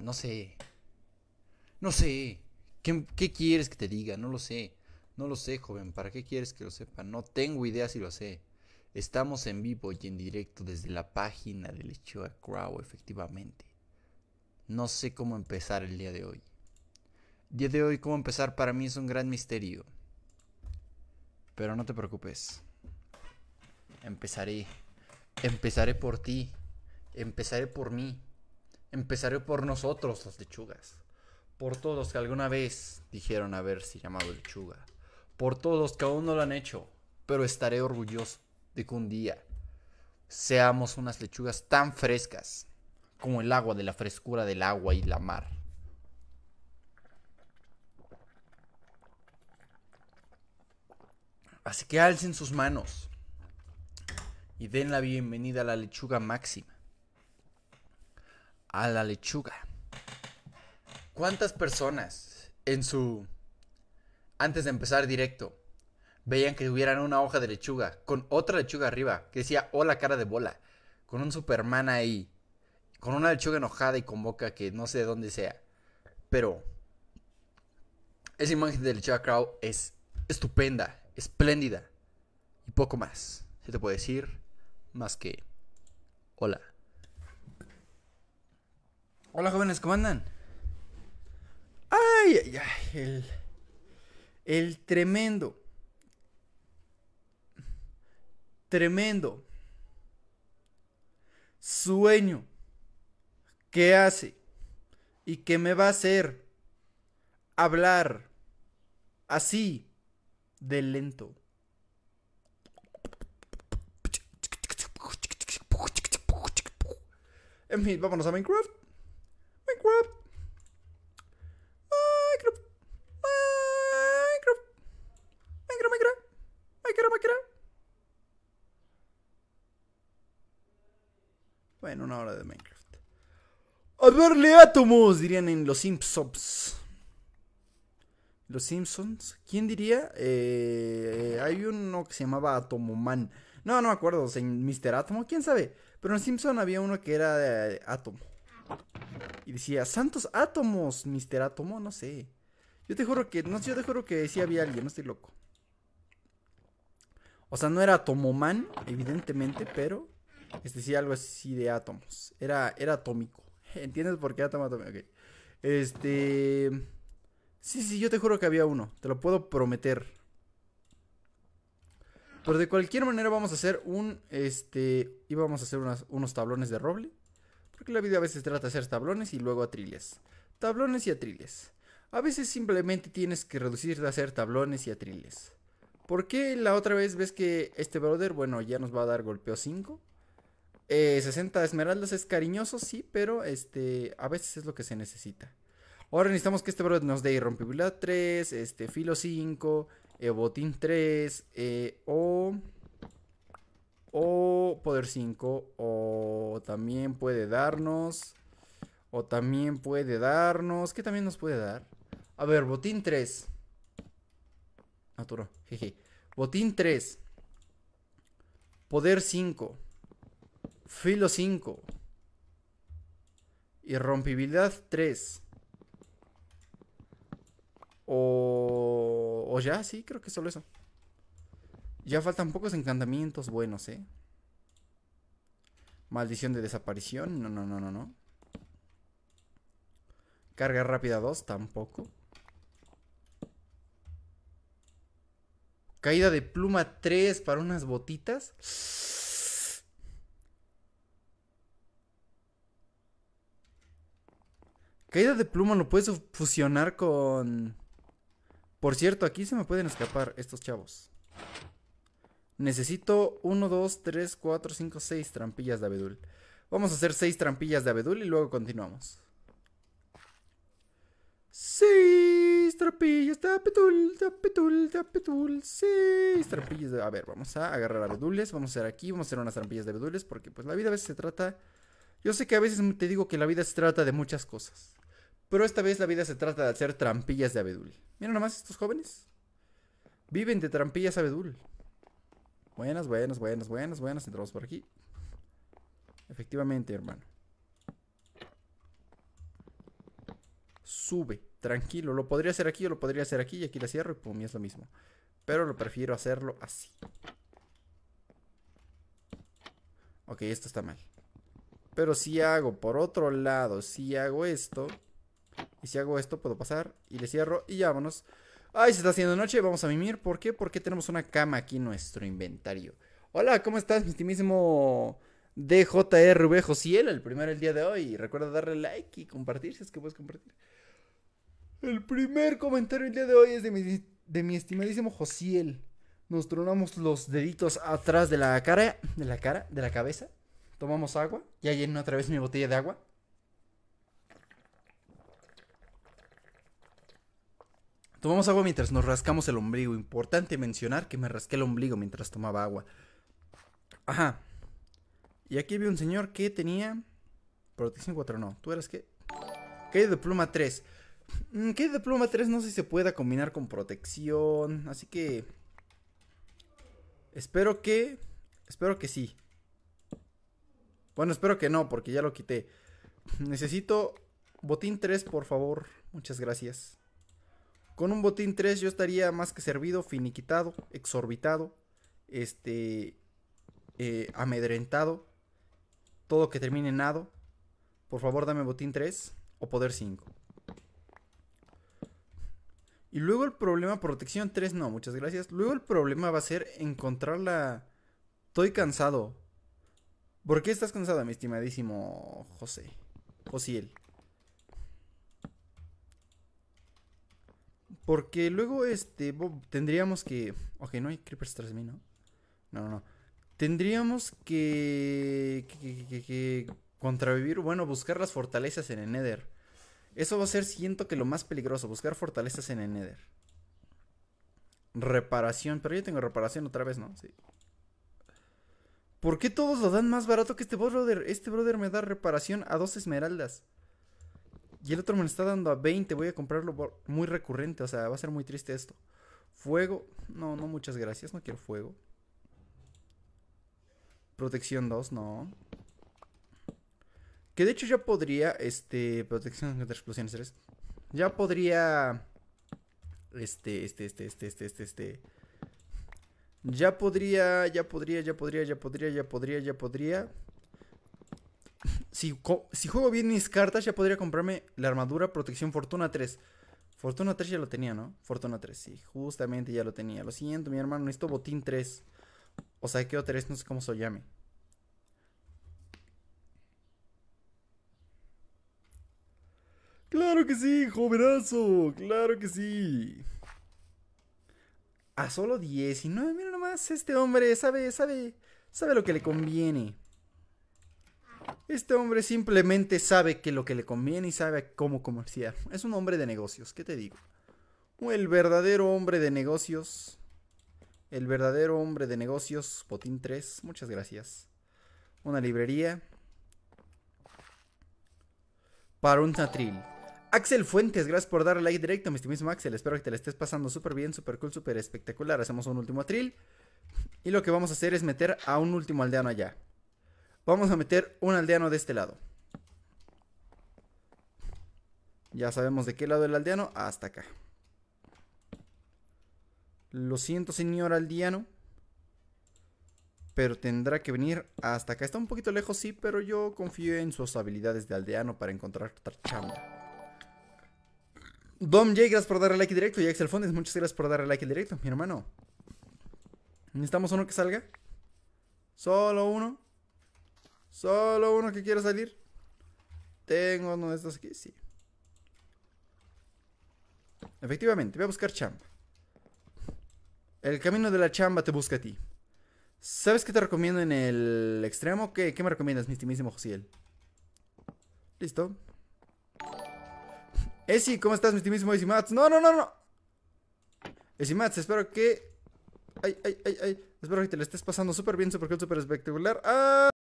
no sé. No sé. ¿Qué, quieres que te diga? No lo sé. No lo sé, joven. ¿Para qué quieres que lo sepa? No tengo idea si lo sé. Estamos en vivo y en directo desde la página de Lechoa Crow, efectivamente. No sé cómo empezar el día de hoy. El día de hoy, cómo empezar para mí es un gran misterio. Pero no te preocupes. Empezaré Empezaré por ti, empezaré por mí, empezaré por nosotros las lechugas, por todos que alguna vez dijeron haberse llamado lechuga, por todos que aún no lo han hecho, pero estaré orgulloso de que un día seamos unas lechugas tan frescas como el agua de la frescura del agua y la mar. Así que alcen sus manos y den la bienvenida a la lechuga máxima. A la lechuga. ¿Cuántas personas en su... antes de empezar directo, veían que hubieran una hoja de lechuga con otra lechuga arriba que decía hola oh, cara de bola, con un Superman ahí, con una lechuga enojada y con boca que no sé de dónde sea. Pero esa imagen de lechuga Crow es estupenda, espléndida y poco más. Se te puede decir más que hola. Hola jóvenes, ¿cómo andan? Ay, ay, ay, el, el tremendo. Tremendo. Sueño. Que hace? ¿Y que me va a hacer? Hablar. Así. De lento. En fin, vámonos a Minecraft. Minecraft. Minecraft. Minecraft. Minecraft, Minecraft. Minecraft, Minecraft. Bueno, una hora de Minecraft. A verle átomos, dirían en Los Simpsons. Los Simpsons. ¿Quién diría? Eh, hay uno que se llamaba Atomoman. No, no me acuerdo, Mr. Atomo, quién sabe. Pero en Simpson había uno que era de eh, Átomo. Y decía, santos átomos, Mr. Atomo, no sé. Yo te juro que, no sé, yo te juro que sí había alguien, no estoy loco. O sea, no era Atomoman, evidentemente, pero este sí algo así de átomos. Era, era atómico. ¿Entiendes por qué átomo Okay. Este. Sí, sí, yo te juro que había uno. Te lo puedo prometer. Pero de cualquier manera vamos a hacer un, este, y vamos a hacer unos tablones de roble. Porque la vida a veces trata de hacer tablones y luego atriles. Tablones y atriles. A veces simplemente tienes que reducir de hacer tablones y atriles. ¿Por qué la otra vez ves que este brother, bueno, ya nos va a dar golpeo 5? 60 eh, esmeraldas es cariñoso, sí, pero este, a veces es lo que se necesita. Ahora necesitamos que este brother nos dé irrompibilidad 3, este, filo 5, eh, botín 3, eh, o, o poder 5, o también puede darnos, o también puede darnos, ¿qué también nos puede dar? A ver, botín 3. aturo ah, jeje. Botín 3. Poder 5. Filo 5. Irrompibilidad 3. O, ya, sí, creo que solo eso. Ya faltan pocos encantamientos buenos, ¿eh? Maldición de desaparición. No, no, no, no, no. Carga rápida 2, tampoco. Caída de pluma 3 para unas botitas. Caída de pluma lo puedes fusionar con... Por cierto, aquí se me pueden escapar estos chavos. Necesito 1, 2, 3, 4, 5, 6 trampillas de abedul. Vamos a hacer 6 trampillas de abedul y luego continuamos. 6 trampillas de abedul, de abedul, de abedul, 6 trampillas de... A ver, vamos a agarrar abedules, vamos a hacer aquí, vamos a hacer unas trampillas de abedules porque pues la vida a veces se trata... Yo sé que a veces te digo que la vida se trata de muchas cosas. Pero esta vez la vida se trata de hacer trampillas de abedul. Mira nomás estos jóvenes. Viven de trampillas abedul. Buenas, buenas, buenas, buenas, buenas. Entramos por aquí. Efectivamente, hermano. Sube, tranquilo. Lo podría hacer aquí, o lo podría hacer aquí y aquí la cierro y pum, y es lo mismo. Pero lo prefiero hacerlo así. Ok, esto está mal. Pero si hago por otro lado, si hago esto, y si hago esto, puedo pasar. Y le cierro y ya vámonos. Ay, se está haciendo noche, vamos a mimir. ¿Por qué? Porque tenemos una cama aquí en nuestro inventario. Hola, ¿cómo estás, mi estimísimo DJRV Josiel? El primero el día de hoy. Recuerda darle like y compartir si es que puedes compartir. El primer comentario el día de hoy es de mi, estimadísimo Josiel. Nos tronamos los deditos atrás de la cara, de la cara, de la cabeza. Tomamos agua. Ya lleno otra vez mi botella de agua. Tomamos agua mientras nos rascamos el ombligo. Importante mencionar que me rasqué el ombligo mientras tomaba agua. Ajá. Y aquí vi un señor que tenía... Protección 4 no. ¿Tú eras qué? Que de pluma 3. Que mm, de pluma 3 no sé si se pueda combinar con protección. Así que... Espero que... Espero que sí. Bueno, espero que no, porque ya lo quité. Necesito botín 3, por favor. Muchas gracias. Con un botín 3 yo estaría más que servido, finiquitado, exorbitado, este, eh, amedrentado, todo que termine en nado. Por favor, dame botín 3 o poder 5. Y luego el problema, protección 3, no, muchas gracias. Luego el problema va a ser encontrarla. Estoy cansado. ¿Por qué estás cansada, mi estimadísimo José? Josiel. Porque luego, este, tendríamos que... Ok, no hay creepers tras mí, ¿no? No, no, no. Tendríamos que... que, que, que contravivir, bueno, buscar las fortalezas en el Nether. Eso va a ser, siento que lo más peligroso, buscar fortalezas en el Nether. Reparación, pero yo tengo reparación otra vez, ¿no? Sí. ¿Por qué todos lo dan más barato que este brother? Este brother me da reparación a dos esmeraldas. Y el otro me lo está dando a 20. Voy a comprarlo muy recurrente. O sea, va a ser muy triste esto. Fuego. No, no, muchas gracias. No quiero fuego. Protección 2, no. Que de hecho ya podría, este, protección contra explosiones 3. Ya podría, este, este, este, este, este, este, este. Ya podría, ya podría, ya podría, ya podría, ya podría, ya podría. Si, juego bien mis cartas, ya podría comprarme la armadura Protección Fortuna 3. Fortuna 3 ya lo tenía, ¿no? Fortuna 3, sí, justamente ya lo tenía. Lo siento, mi hermano, esto botín 3. O sea, saqueo 3, no sé cómo se llame. Claro que sí, jovenazo, claro que sí. A solo 19, mira nomás, este hombre sabe, sabe, sabe lo que le conviene. Este hombre simplemente sabe que lo que le conviene y sabe cómo comerciar. Es un hombre de negocios, ¿qué te digo? El verdadero hombre de negocios. El verdadero hombre de negocios, potín 3, muchas gracias. Una librería. Para un atril. Axel Fuentes, gracias por darle like directo, mi estimísimo Axel. Espero que te la estés pasando súper bien, súper cool, súper espectacular. Hacemos un último atril. Y lo que vamos a hacer es meter a un último aldeano allá. Vamos a meter un aldeano de este lado. Ya sabemos de qué lado el aldeano, hasta acá. Lo siento, señor aldeano. Pero tendrá que venir hasta acá. Está un poquito lejos, sí, pero yo confío en sus habilidades de aldeano para encontrar chamba. Dom J, gracias por darle like directo. Y Axel Fondes, muchas gracias por darle like directo, mi hermano. Necesitamos uno que salga. Solo uno. Solo uno que quiera salir. Tengo uno de estos aquí, sí. Efectivamente, voy a buscar chamba. El camino de la chamba te busca a ti. ¿Sabes qué te recomiendo en el extremo? ¿Qué, me recomiendas, mi estimísimo Josiel? Listo. Esi, ¿cómo estás, mi estimísimo Mats? No, no, no, no. Mats, espero que... Ay, ay, ay, ay. Espero que te lo estés pasando súper bien, súper súper espectacular. ¡Ah!